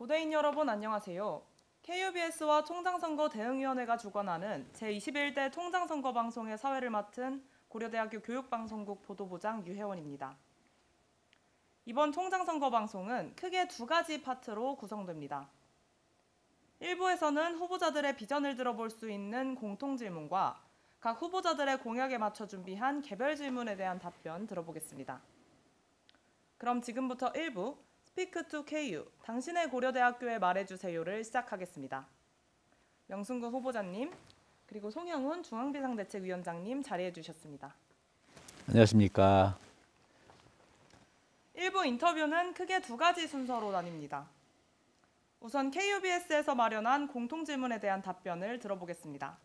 고대인 여러분 안녕하세요. KUBS와 총장선거 대응위원회가 주관하는 제21대 총장선거 방송의 사회를 맡은 고려대학교 교육방송국 보도부장 유혜원입니다. 이번 총장선거 방송은 크게 두 가지 파트로 구성됩니다. 1부에서는 후보자들의 비전을 들어볼 수 있는 공통질문과 각 후보자들의 공약에 맞춰 준비한 개별 질문에 대한 답변 들어보겠습니다. 그럼 지금부터 1부 스피크 투 KU 당신의 고려대학교에 말해주세요를 시작하겠습니다. 명순근 후보자님 그리고 송영훈 중앙비상대책위원장님 자리해 주셨습니다. 안녕하십니까. 일부 인터뷰는 크게 두 가지 순서로 나뉩니다. 우선 KUBS에서 마련한 공통질문에 대한 답변을 들어보겠습니다.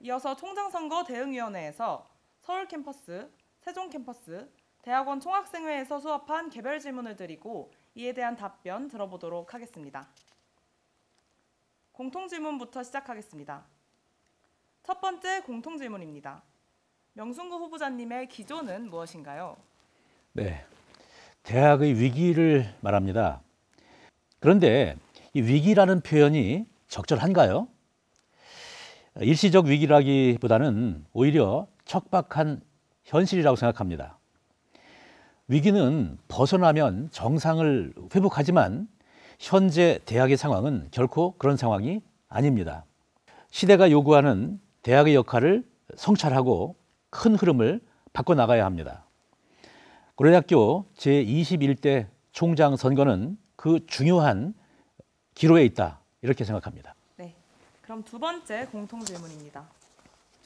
이어서 총장선거 대응위원회에서 서울 캠퍼스, 세종 캠퍼스, 대학원 총학생회에서 수업한 개별 질문을 드리고 이에 대한 답변 들어보도록 하겠습니다. 공통질문부터 시작하겠습니다. 첫 번째 공통질문입니다. 명순구 후보자님의 기조는 무엇인가요? 네, 대학의 위기를 말합니다. 그런데 이 위기라는 표현이 적절한가요? 일시적 위기라기보다는 오히려 척박한 현실이라고 생각합니다. 위기는 벗어나면 정상을 회복하지만 현재 대학의 상황은 결코 그런 상황이 아닙니다. 시대가 요구하는 대학의 역할을 성찰하고 큰 흐름을 바꿔나가야 합니다. 고려대학교 제21대 총장 선거는 그 중요한 기로에 있다 이렇게 생각합니다. 네, 그럼 두 번째 공통 질문입니다.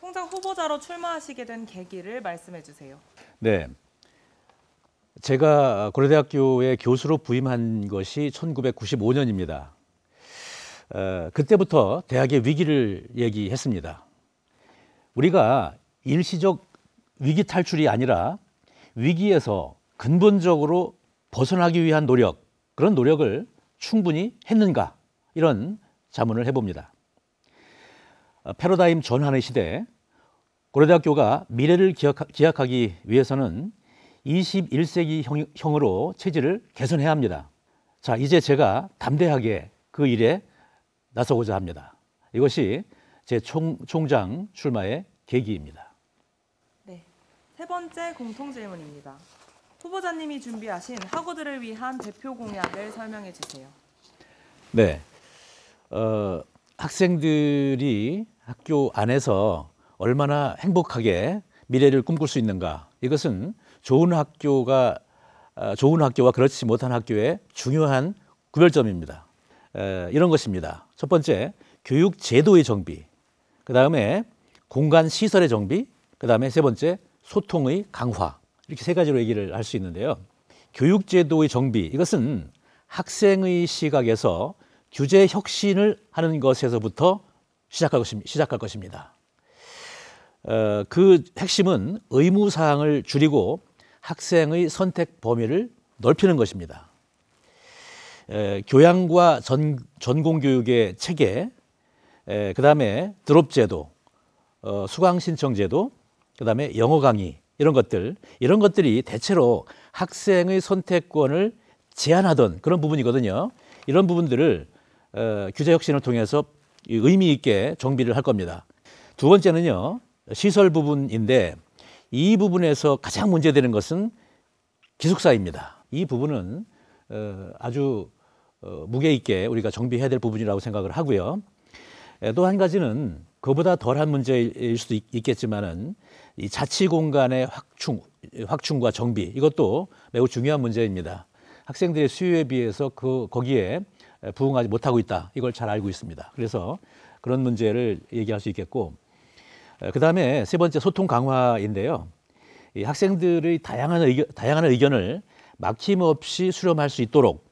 총장 후보자로 출마하시게 된 계기를 말씀해 주세요. 네, 제가 고려대학교의 교수로 부임한 것이 1995년입니다. 어, 그때부터 대학의 위기를 얘기했습니다. 우리가 일시적 위기 탈출이 아니라 위기에서 근본적으로 벗어나기 위한 노력, 그런 노력을 충분히 했는가? 이런 자문을 해봅니다. 어, 패러다임 전환의 시대에 고려대학교가 미래를 기약하기 위해서는 21세기 형, 으로 체질을 개선해야 합니다. 자, 이제 제가 담대하게 그 일에 나서고자 합니다. 이것이 제 총, 장 출마의 계기입니다. 네. 세 번째 공통 질문입니다. 후보자님이 준비하신 학우들을 위한 대표 공약을 설명해 주세요. 네. 어, 학생들이 학교 안에서 얼마나 행복하게 미래를 꿈꿀 수 있는가. 이것은 좋은 학교가 아, 좋은 학교와 그렇지 못한 학교의 중요한 구별점입니다. 이런 것입니다. 첫 번째, 교육 제도의 정비. 그 다음에 공간 시설의 정비. 그 다음에 세 번째, 소통의 강화. 이렇게 세 가지로 얘기를 할 수 있는데요. 교육 제도의 정비. 이것은 학생의 시각에서 규제 혁신을 하는 것에서부터 시작할, 것입니다. 어, 그 핵심은 의무 사항을 줄이고 학생의 선택 범위를 넓히는 것입니다. 에, 교양과 전, 전공교육의 체계, 그 다음에 드롭제도, 어, 수강신청제도, 그 다음에 영어강의 이런 것들, 이런 것들이 대체로 학생의 선택권을 제한하던 그런 부분이거든요. 이런 부분들을 어, 규제 혁신을 통해서 의미 있게 정비를 할 겁니다. 두 번째는요, 시설 부분인데 이 부분에서 가장 문제되는 것은 기숙사입니다. 이 부분은 어, 아주 어, 무게 있게 우리가 정비해야 될 부분이라고 생각을 하고요. 또 한 가지는 그보다 덜한 문제일 수도 있겠지만은 이 자치 공간의 확충, 확충과 정비 이것도 매우 중요한 문제입니다. 학생들의 수요에 비해서 그 거기에 부응하지 못하고 있다. 이걸 잘 알고 있습니다. 그래서 그런 문제를 얘기할 수 있겠고 어, 그 다음에 세 번째 소통 강화인데요. 이 학생들의 다양한, 의견, 다양한 의견을 막힘없이 수렴할 수 있도록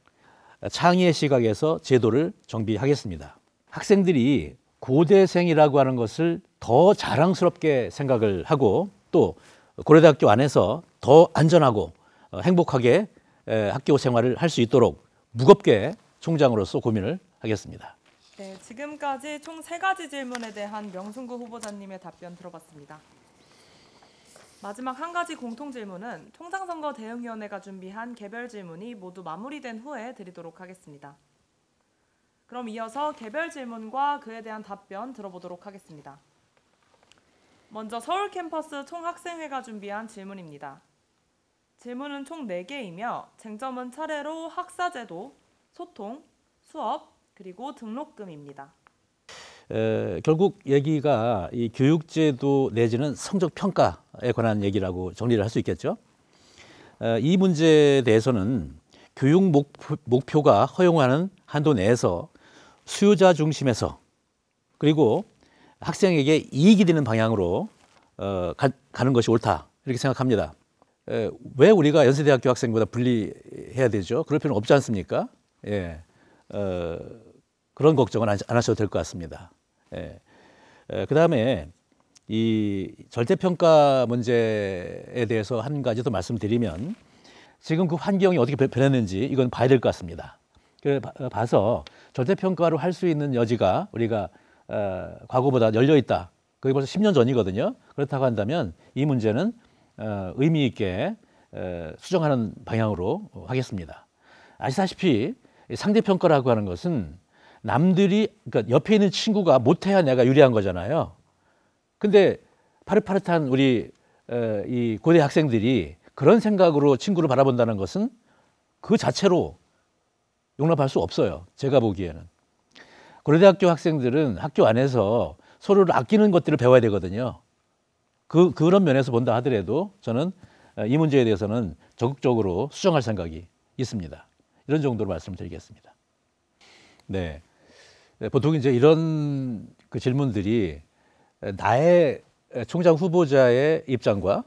창의의 시각에서 제도를 정비하겠습니다. 학생들이 고대생이라고 하는 것을 더 자랑스럽게 생각을 하고 또 고려대학교 안에서 더 안전하고 어, 행복하게 학교 생활을 할 수 있도록 무겁게 총장으로서 고민을 하겠습니다. 네, 지금까지 총 세 가지 질문에 대한 명승구 후보자님의 답변 들어봤습니다. 마지막 한 가지 공통 질문은 총장선거 대응위원회가 준비한 개별 질문이 모두 마무리된 후에 드리도록 하겠습니다. 그럼 이어서 개별 질문과 그에 대한 답변 들어보도록 하겠습니다. 먼저 서울 캠퍼스 총학생회가 준비한 질문입니다. 질문은 총 4개이며 쟁점은 차례로 학사제도, 소통, 수업, 그리고 등록금입니다. 에, 결국 얘기가 이 교육제도 내지는 성적 평가에 관한 얘기라고 정리를 할 수 있겠죠. 에, 이 문제에 대해서는 교육 목표, 가 허용하는 한도 내에서 수요자 중심에서 그리고 학생에게 이익이 되는 방향으로 어, 가, 는 것이 옳다 이렇게 생각합니다. 에, 왜 우리가 연세대학교 학생보다 분리해야 되죠? 그럴 필요는 없지 않습니까? 예. 어, 그런 걱정은 안 하셔도 될 것 같습니다. 예. 예, 어, 그 다음에 이 절대평가 문제에 대해서 한 가지 더 말씀드리면 지금 그 환경이 어떻게 변했는지 이건 봐야 될 것 같습니다. 그래 어, 봐서 절대평가로 할 수 있는 여지가 우리가 어, 과거보다 열려 있다. 그게 벌써 10년 전이거든요. 그렇다고 한다면 이 문제는 어, 의미 있게 에, 어, 수정하는 방향으로 하겠습니다. 아시다시피 상대평가라고 하는 것은 남들이 그러니까 옆에 있는 친구가 못해야 내가 유리한 거잖아요. 근데 파릇파릇한 우리 이 고대 학생들이 그런 생각으로 친구를 바라본다는 것은 그 자체로 용납할 수 없어요. 제가 보기에는. 고려대학교 학생들은 학교 안에서 서로를 아끼는 것들을 배워야 되거든요. 그, 그런 면에서 본다 하더라도 저는 이 문제에 대해서는 적극적으로 수정할 생각이 있습니다. 이런 정도로 말씀드리겠습니다. 을 네. 네. 보통 이제 이런 그 질문들이 나의 총장 후보자의 입장과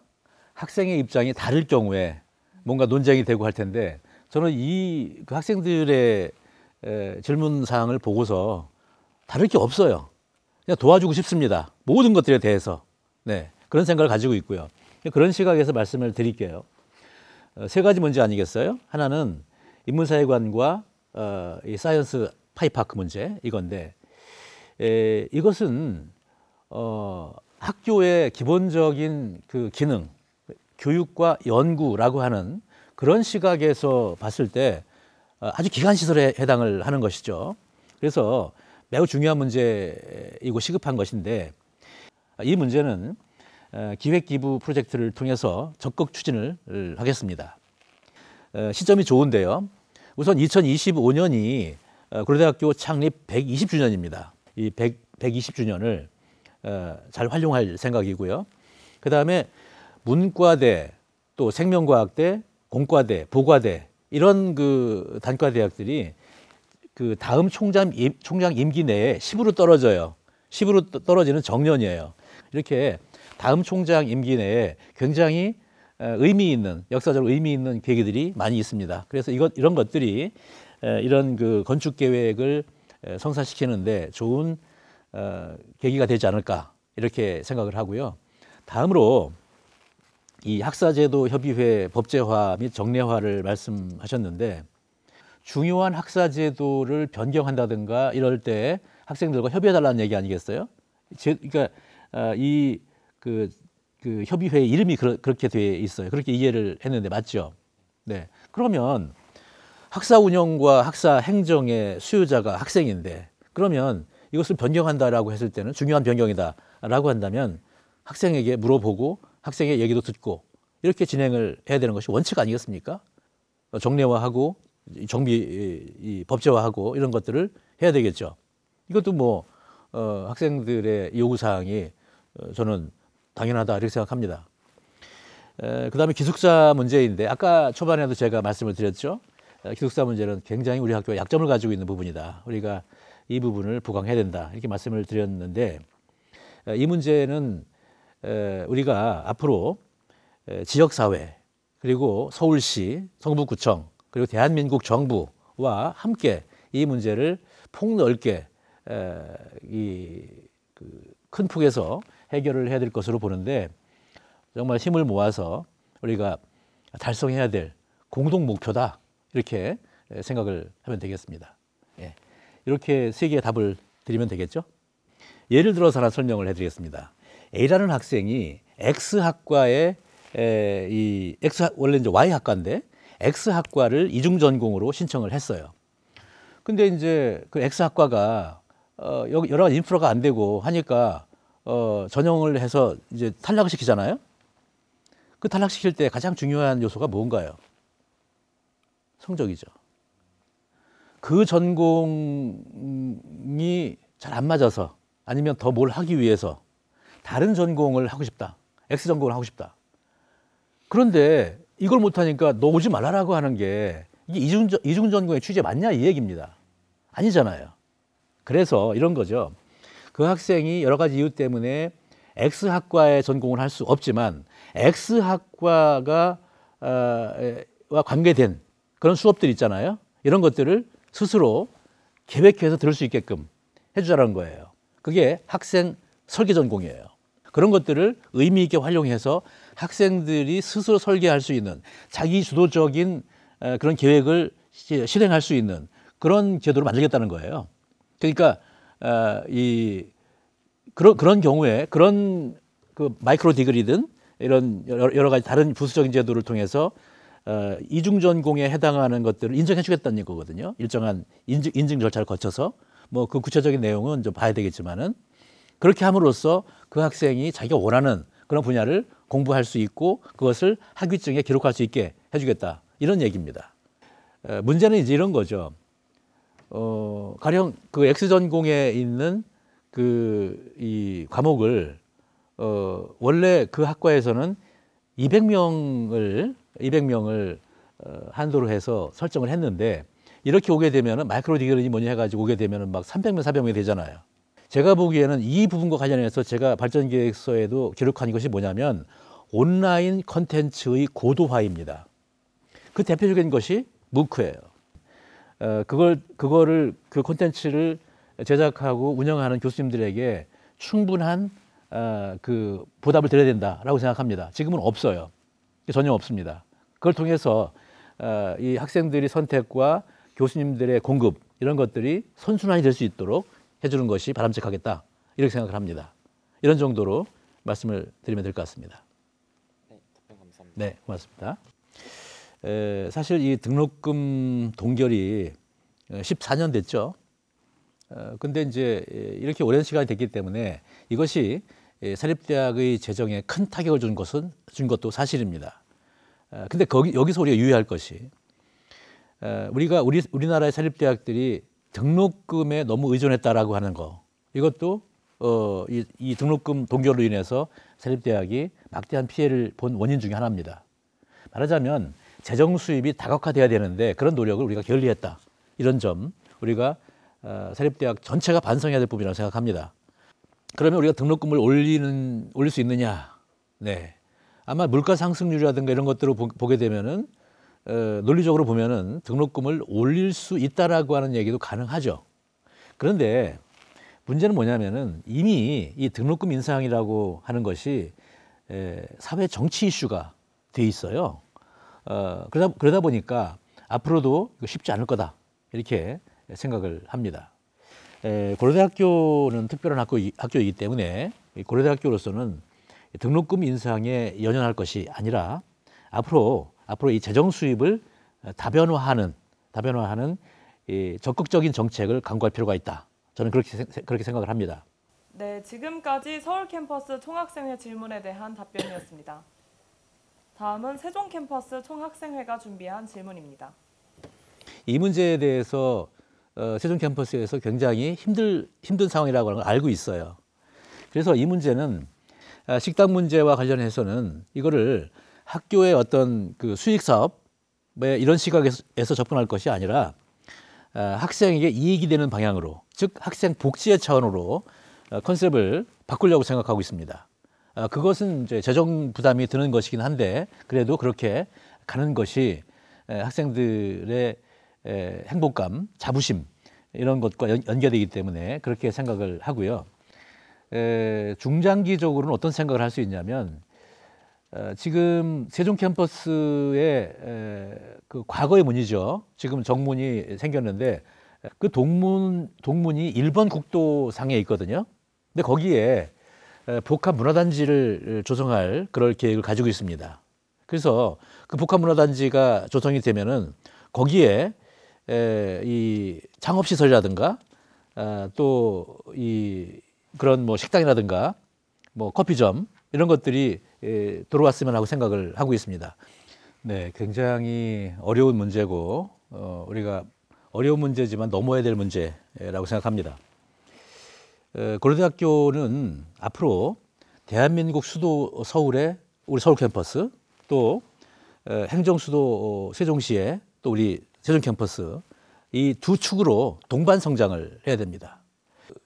학생의 입장이 다를 경우에 뭔가 논쟁이 되고 할 텐데 저는 이 그 학생들의 질문 사항을 보고서 다를 게 없어요. 그냥 도와주고 싶습니다. 모든 것들에 대해서. 네. 그런 생각을 가지고 있고요. 그런 시각에서 말씀을 드릴게요. 어, 세 가지 문제 아니겠어요? 하나는 인문사회관과 어, 이 사이언스 파이파크 문제 이건데 에, 이것은 어, 학교의 기본적인 그 기능, 교육과 연구라고 하는 그런 시각에서 봤을 때 어, 아주 기간 시설에 해당을 하는 것이죠. 그래서 매우 중요한 문제이고 시급한 것인데 이 문제는 어, 기획 기부 프로젝트를 통해서 적극 추진을 하겠습니다. 어, 시점이 좋은데요. 우선 2025년이 어, 고려대학교 창립 120주년입니다. 이 100, 120주년을 어, 잘 활용할 생각이고요. 그 다음에 문과대, 또 생명과학대, 공과대, 보과대 이런 그 단과 대학들이 그 다음 총장 임, 총장 임기 내에 10으로 떨어져요. 10으로 떨어지는 정년이에요. 이렇게 다음 총장 임기 내에 굉장히 의미 있는 역사적 으로 의미 있는 계기들이 많이 있습니다. 그래서 이것 이런 것들이 이런 그 건축 계획을 성사시키는데 좋은 어, 계기가 되지 않을까 이렇게 생각을 하고요. 다음으로 이 학사제도 협의회 법제화 및 정례화를 말씀하셨는데 중요한 학사제도를 변경한다든가 이럴 때 학생들과 협의해달라는 얘기 아니겠어요? 그러니까 어, 이그 그 협의회 이름이 그러, 그렇게 돼 있어요. 그렇게 이해를 했는데 맞죠? 네. 그러면 학사 운영과 학사 행정의 수요자가 학생인데 그러면 이것을 변경한다라고 했을 때는 중요한 변경이다라고 한다면 학생에게 물어보고 학생의 얘기도 듣고 이렇게 진행을 해야 되는 것이 원칙 아니겠습니까? 정례화하고 정비 법제화하고 이런 것들을 해야 되겠죠. 이것도 뭐 어, 학생들의 요구 사항이 어, 저는 당연하다 이렇게 생각합니다. 그 다음에 기숙사 문제인데 아까 초반에도 제가 말씀을 드렸죠. 기숙사 문제는 굉장히 우리 학교가 약점을 가지고 있는 부분이다. 우리가 이 부분을 보강해야 된다. 이렇게 말씀을 드렸는데 이 문제는 우리가 앞으로 지역사회 그리고 서울시, 성북구청 그리고 대한민국 정부와 함께 이 문제를 폭넓게 그 큰 폭에서 해결을 해야 될 것으로 보는데 정말 힘을 모아서 우리가 달성해야 될 공동 목표다 이렇게 생각을 하면 되겠습니다. 예. 이렇게 세 개의 답을 드리면 되겠죠? 예를 들어서 하나 설명을 해드리겠습니다. A라는 학생이 X 학과에 이 X 원래 이제 Y 학과인데 X 학과를 이중 전공으로 신청을 했어요. 근데 이제 그 X 학과가 어, 여러 인프라가 안 되고 하니까 어, 전형을 해서 이제 탈락시키잖아요. 그 탈락시킬 때 가장 중요한 요소가 뭔가요? 성적이죠. 그 전공이 잘 안 맞아서 아니면 더 뭘 하기 위해서 다른 전공을 하고 싶다. X 전공을 하고 싶다. 그런데 이걸 못하니까 너 오지 말라라고 하는 게 이게 이중전공의 취재 맞냐 이 얘기입니다. 아니잖아요. 그래서 이런 거죠. 그 학생이 여러 가지 이유 때문에 X 학과에 전공을 할 수 없지만 X 학과가 아, 와 관계된 그런 수업들 있잖아요. 이런 것들을 스스로 계획해서 들을 수 있게끔 해주자는 거예요. 그게 학생 설계 전공이에요. 그런 것들을 의미 있게 활용해서 학생들이 스스로 설계할 수 있는 자기 주도적인 그런 계획을 실행할 수 있는 그런 제도를 만들겠다는 거예요. 그러니까 어, 이 그런 그런 경우에 그런 그 마이크로 디그리든 이런 여러 가지 다른 부수적인 제도를 통해서 어, 이중 전공에 해당하는 것들을 인정해주겠다는 얘기거든요. 일정한 인증, 인증 절차를 거쳐서 뭐 그 구체적인 내용은 좀 봐야 되겠지만은 그렇게 함으로써 그 학생이 자기가 원하는 그런 분야를 공부할 수 있고 그것을 학위증에 기록할 수 있게 해주겠다 이런 얘기입니다. 어, 문제는 이제 이런 거죠. 어 가령 그 X 전공에 있는 그 이 과목을 어 원래 그 학과에서는 200명을 200명을 어, 한도로 해서 설정을 했는데 이렇게 오게 되면은 마이크로 디그레이 뭐니 해가지고 오게 되면은 막 300명 400명이 되잖아요. 제가 보기에는 이 부분과 관련해서 제가 발전 계획서에도 기록한 것이 뭐냐면 온라인 컨텐츠의 고도화입니다. 그 대표적인 것이 무크예요. 어, 그걸 그거를 그 콘텐츠를 제작하고 운영하는 교수님들에게 충분한 어, 그 보답을 드려야 된다라고 생각합니다. 지금은 없어요. 전혀 없습니다. 그걸 통해서 어, 이 학생들이 선택과 교수님들의 공급 이런 것들이 선순환이 될 수 있도록 해주는 것이 바람직하겠다 이렇게 생각을 합니다. 이런 정도로 말씀을 드리면 될 것 같습니다. 네, 답변 감사합니다. 네, 고맙습니다. 에, 사실 이 등록금 동결이 14년 됐죠. 어, 근데 이제 이렇게 오랜 시간이 됐기 때문에 이것이 사립대학의 재정에 큰 타격을 준 것은 준 것도 사실입니다. 어, 근데 거기 여기서 우리가 유의할 것이 어, 우리가 우리 우리나라의 사립대학들이 등록금에 너무 의존했다라고 하는 거 이것도 어, 이, 이 등록금 동결로 인해서 사립대학이 막대한 피해를 본 원인 중의 하나입니다. 말하자면 재정 수입이 다각화돼야 되는데 그런 노력을 우리가 결리했다. 이런 점 우리가 사립대학 어, 전체가 반성해야 될 부분이라고 생각합니다. 그러면 우리가 등록금을 올리는 올릴 수 있느냐? 네. 아마 물가 상승률이라든가 이런 것들을 보, 게 되면은 어, 논리적으로 보면은 등록금을 올릴 수 있다라고 하는 얘기도 가능하죠. 그런데 문제는 뭐냐면은 이미 이 등록금 인상이라고 하는 것이 에, 사회 정치 이슈가 돼 있어요. 어, 그러다, 그러다 보니까 앞으로도 쉽지 않을 거다 이렇게 생각을 합니다. 에, 고려대학교는 특별한 학교, 학교이기 때문에 고려대학교로서는 등록금 인상에 연연할 것이 아니라 앞으로 앞으로 이 재정 수입을 다변화하는 다변화하는 이 적극적인 정책을 강구할 필요가 있다. 저는 그렇게 그렇게 생각을 합니다. 네, 지금까지 서울 캠퍼스 총학생회 질문에 대한 답변이었습니다. 다음은 세종 캠퍼스 총학생회가 준비한 질문입니다. 이 문제에 대해서 어, 세종 캠퍼스에서 굉장히 힘들, 힘든 상황이라고 하는 걸 알고 있어요. 그래서 이 문제는 아, 식당 문제와 관련해서는 이거를 학교의 어떤 그 수익 사업에 이런 시각에서 접근할 것이 아니라 아, 학생에게 이익이 되는 방향으로 즉 학생 복지의 차원으로 어, 컨셉을 바꾸려고 생각하고 있습니다. 어, 그것은 이제 재정 부담이 드는 것이긴 한데 그래도 그렇게 가는 것이 학생들의 행복감, 자부심 이런 것과 연결되기 때문에 그렇게 생각을 하고요. 중장기적으로는 어떤 생각을 할 수 있냐면 어, 지금 세종 캠퍼스의 그 과거의 문이죠. 지금 정문이 생겼는데 그 동문 동문이 일본 국도상에 있거든요. 근데 거기에 복합 문화단지를 조성할 그럴 계획을 가지고 있습니다. 그래서 그 복합 문화단지가 조성이 되면은 거기에 에, 이 창업 시설이라든가 아, 또이 그런 뭐 식당이라든가 뭐 커피점 이런 것들이 에, 들어왔으면 하고 생각을 하고 있습니다. 네, 굉장히 어려운 문제고 어, 우리가 어려운 문제지만 넘어야 될 문제라고 생각합니다. 고려대학교는 앞으로 대한민국 수도 서울의 우리 서울 캠퍼스 또 행정 수도 어, 세종시의 또 우리 세종 캠퍼스 이 두 축으로 동반 성장을 해야 됩니다.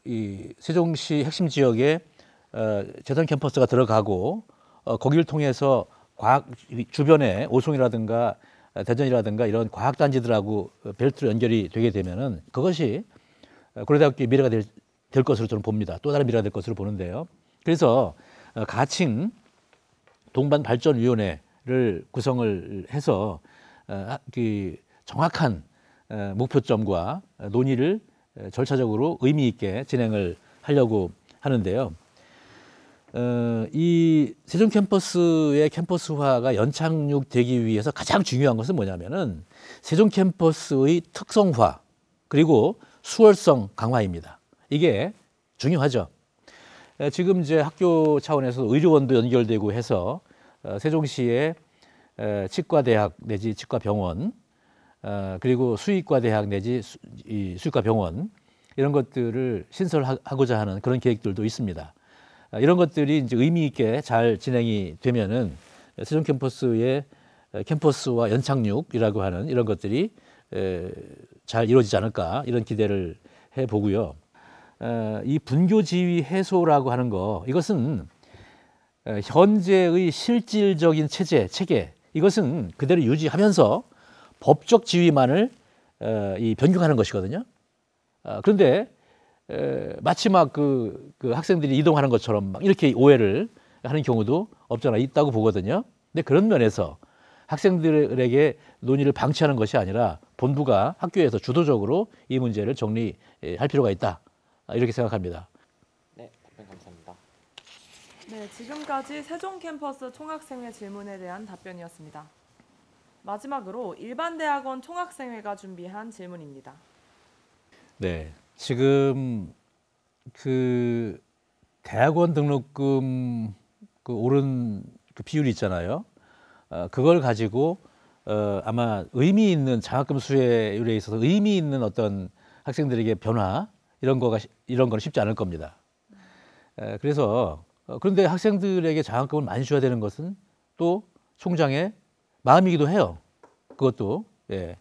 이 세종시 핵심 지역에 어, 재단 캠퍼스가 들어가고 어, 거기를 통해서 과학 주변에 오송이라든가 대전이라든가 이런 과학 단지들하고 벨트로 연결이 되게 되면은 그것이 고려대학교의 미래가 될될 것으로 저는 봅니다. 또 다른 미래가 될 것으로 보는데요. 그래서 어, 가칭 동반 발전 위원회를 구성을 해서 어, 그 정확한 어, 목표점과 논의를 절차적으로 의미 있게 진행을 하려고 하는데요. 이 세종 캠퍼스의 캠퍼스화가 연착륙되기 위해서 가장 중요한 것은 뭐냐면은 세종 캠퍼스의 특성화 그리고 수월성 강화입니다. 이게 중요하죠. 지금 이제 학교 차원에서 의료원도 연결되고 해서 어, 세종시의 치과대학 내지 치과병원 어, 그리고 수의과대학 내지 수, 의과병원 이런 것들을 신설하고자 하는 그런 계획들도 있습니다. 어, 이런 것들이 이제 의미 있게 잘 진행이 되면은 세종 캠퍼스의 캠퍼스와 연착륙이라고 하는 이런 것들이 잘 이루어지지 않을까 이런 기대를 해보고요. 어, 이 분교 지위 해소라고 하는 거 이것은 어, 현재의 실질적인 체제 체계 이것은 그대로 유지하면서 법적 지위만을 어, 이 변경하는 것이거든요. 그런데 마치 막그 그 학생들이 이동하는 것처럼 막 이렇게 오해를 하는 경우도 없잖아 있다고 보거든요. 근데 그런 면에서 학생들에게 논의를 방치하는 것이 아니라 본부가 학교에서 주도적으로 이 문제를 정리할 필요가 있다. 아, 이렇게 생각합니다. 네, 답변 감사합니다. 네, 지금까지 세종 캠퍼스 총학생회 질문에 대한 답변이었습니다. 마지막으로 일반 대학원 총학생회가 준비한 질문입니다. 네, 지금 그 대학원 등록금 그 오른 그 비율이 있잖아요. 어, 그걸 가지고 어, 아마 의미 있는 장학금 수혜율에 있어서 의미 있는 어떤 학생들에게 변화 이런 거가 이런 건 쉽지 않을 겁니다. 그래서 어, 그런데 학생들에게 장학금을 많이 줘야 되는 것은 또 총장의 마음이기도 해요. 그것도 예.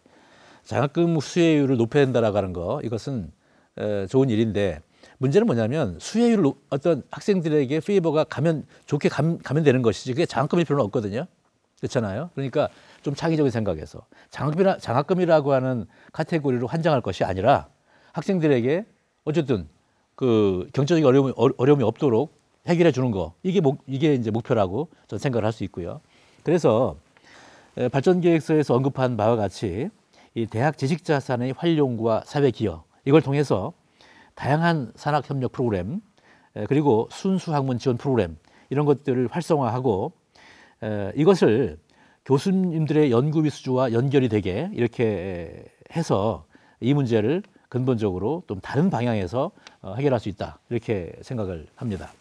장학금 수혜율을 높여야 된다라고 하는 거 이것은 좋은 일인데 문제는 뭐냐면 수혜율 어떤 학생들에게 페이버가 가면 좋게 가면 되는 것이지 그게 장학금일 필요 없거든요. 그렇잖아요. 그러니까 좀 창의적인 생각에서 장학금이라, 장학금이라고 하는 카테고리로 환장할 것이 아니라 학생들에게 어쨌든 그 경제적인 어려움이, 어, 어려움이 없도록 해결해 주는 거 이게 목, 이게 이제 목표라고 저는 생각을 할 수 있고요. 그래서 발전 계획서에서 언급한 바와 같이 이 대학 지식 자산의 활용과 사회 기여 이걸 통해서 다양한 산학 협력 프로그램 그리고 순수 학문 지원 프로그램 이런 것들을 활성화하고 이것을 교수님들의 연구 위수주와 연결이 되게 이렇게 해서 이 문제를 근본적으로 좀 다른 방향에서 어, 해결할 수 있다 이렇게 생각을 합니다.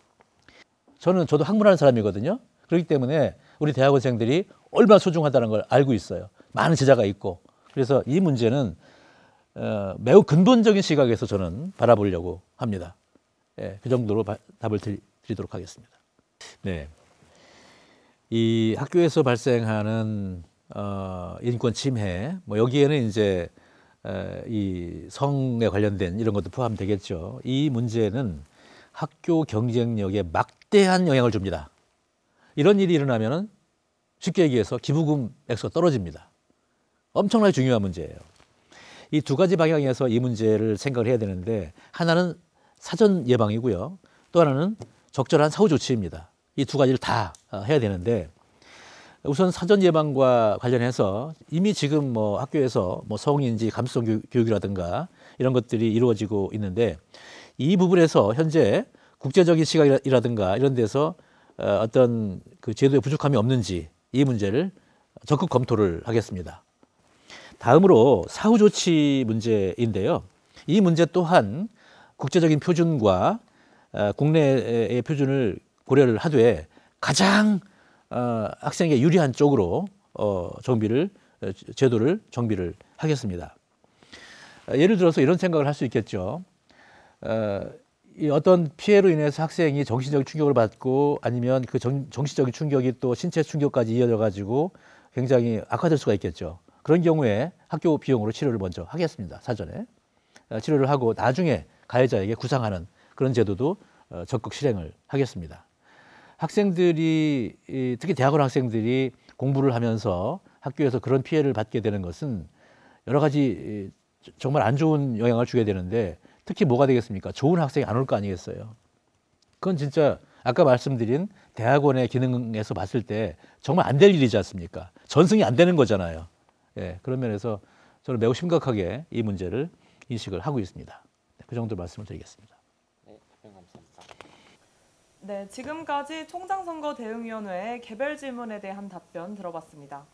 저는 저도 학문하는 사람이거든요. 그렇기 때문에 우리 대학원생들이 얼마나 소중하다는 걸 알고 있어요. 많은 제자가 있고 그래서 이 문제는 어, 매우 근본적인 시각에서 저는 바라보려고 합니다. 예, 그 정도로 답을 드리, 도록 하겠습니다. 네, 이 학교에서 발생하는 어, 인권 침해, 뭐 여기에는 이제 이 성에 관련된 이런 것도 포함되겠죠. 이 문제는 학교 경쟁력에 막대한 영향을 줍니다. 이런 일이 일어나면 쉽게 얘기해서 기부금 액수가 떨어집니다. 엄청나게 중요한 문제예요. 이 두 가지 방향에서 이 문제를 생각을 해야 되는데 하나는 사전 예방이고요. 또 하나는 적절한 사후 조치입니다. 이 두 가지를 다 해야 되는데 우선 사전 예방과 관련해서 이미 지금 뭐 학교에서 뭐 성인지 감수성 교육이라든가 이런 것들이 이루어지고 있는데 이 부분에서 현재 국제적인 시각이라든가 이런 데서 어, 어떤 그 제도의 부족함이 없는지 이 문제를 적극 검토를 하겠습니다. 다음으로 사후 조치 문제인데요. 이 문제 또한 국제적인 표준과 어, 국내의 표준을 고려를 하되 가장 어, 학생에게 유리한 쪽으로 어, 정비를 어, 제도를 정비를 하겠습니다. 어, 예를 들어서 이런 생각을 할 수 있겠죠. 어, 이 어떤 피해로 인해서 학생이 정신적인 충격을 받고 아니면 그 정, 정신적인 충격이 또 신체 충격까지 이어져 가지고 굉장히 악화될 수가 있겠죠. 그런 경우에 학교 비용으로 치료를 먼저 하겠습니다. 사전에 어, 치료를 하고 나중에 가해자에게 구상하는 그런 제도도 적극 실행을 하겠습니다. 학생들이 특히 대학원 학생들이 공부를 하면서 학교에서 그런 피해를 받게 되는 것은 여러 가지 정말 안 좋은 영향을 주게 되는데 특히 뭐가 되겠습니까? 좋은 학생이 안 올 거 아니겠어요? 그건 진짜 아까 말씀드린 대학원의 기능에서 봤을 때 정말 안 될 일이지 않습니까? 전승이 안 되는 거잖아요. 예, 그런 면에서 저는 매우 심각하게 이 문제를 인식을 하고 있습니다. 네, 그 정도 말씀을 드리겠습니다. 네, 지금까지 총장선거대응위원회의 개별 질문에 대한 답변 들어봤습니다.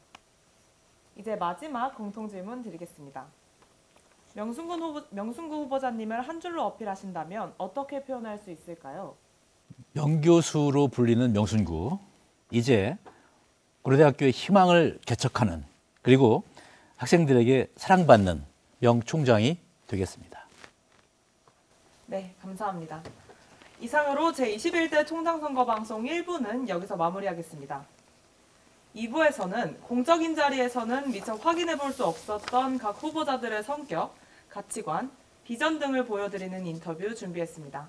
이제 마지막 공통 질문 드리겠습니다. 명순구, 후보, 명순구 후보자님을 한 줄로 어필하신다면 어떻게 표현할 수 있을까요? 명교수로 불리는 명순구 이제 고려대학교의 희망을 개척하는 그리고 학생들에게 사랑받는 명 총장이 되겠습니다. 네, 감사합니다. 이상으로 제21대 총장선거 방송 1부는 여기서 마무리하겠습니다. 2부에서는 공적인 자리에서는 미처 확인해 볼 수 없었던 각 후보자들의 성격, 가치관, 비전 등을 보여드리는 인터뷰 준비했습니다.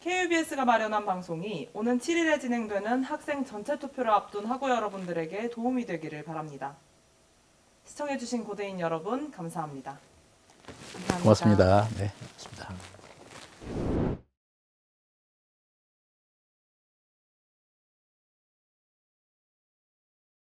KUBS가 마련한 방송이 오는 7일에 진행되는 학생 전체 투표를 앞둔 학우 여러분들에게 도움이 되기를 바랍니다. 시청해주신 고대인 여러분 감사합니다. 감사합니다. 고맙습니다. 네, 고맙습니다.